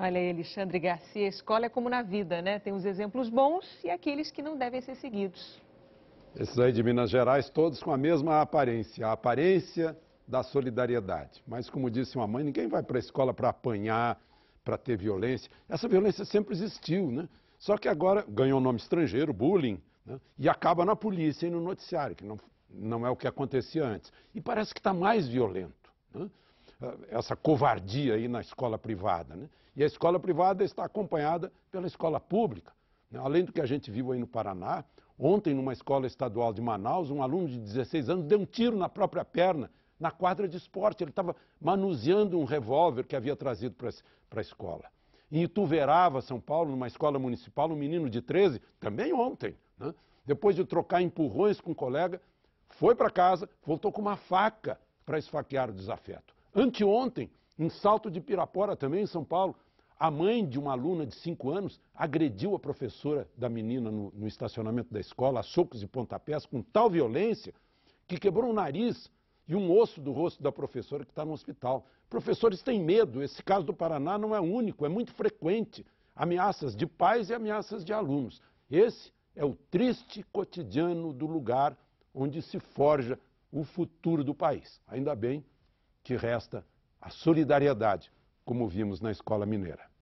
Olha aí, Alexandre Garcia, escola é como na vida, né? Tem os exemplos bons e aqueles que não devem ser seguidos. Esses aí de Minas Gerais, todos com a mesma aparência, a aparência da solidariedade. Mas como disse uma mãe, ninguém vai para a escola para apanhar, para ter violência. Essa violência sempre existiu, né? Só que agora ganhou nome estrangeiro, bullying, né? e acaba na polícia e no noticiário, que não, não é o que acontecia antes. E parece que está mais violento. Né? Eh, essa covardia aí na escola privada. Né? E a escola privada está acompanhada pela escola pública. Né? Além do que a gente viu aí no Paraná, ontem numa escola estadual de Manaus, um aluno de 16 anos deu um tiro na própria perna na quadra de esporte. Ele estava manuseando um revólver que havia trazido para a escola. Em Ituverava, São Paulo, numa escola municipal, um menino de 13, também ontem, né? depois de trocar empurrões com um colega, foi para casa, voltou com uma faca para esfaquear o desafeto. Anteontem, em Salto de Pirapora, também em São Paulo, a mãe de uma aluna de 5 anos agrediu a professora da menina no, no, estacionamento da escola, a socos e pontapés, com tal violência que quebrou o nariz e um osso do rosto da professora que está no hospital. Professores têm medo, esse caso do Paraná não é único, é muito frequente. Ameaças de pais e ameaças de alunos. Esse é o triste cotidiano do lugar onde se forja o futuro do país. Ainda bem resta a solidariedade, como vimos na escola mineira.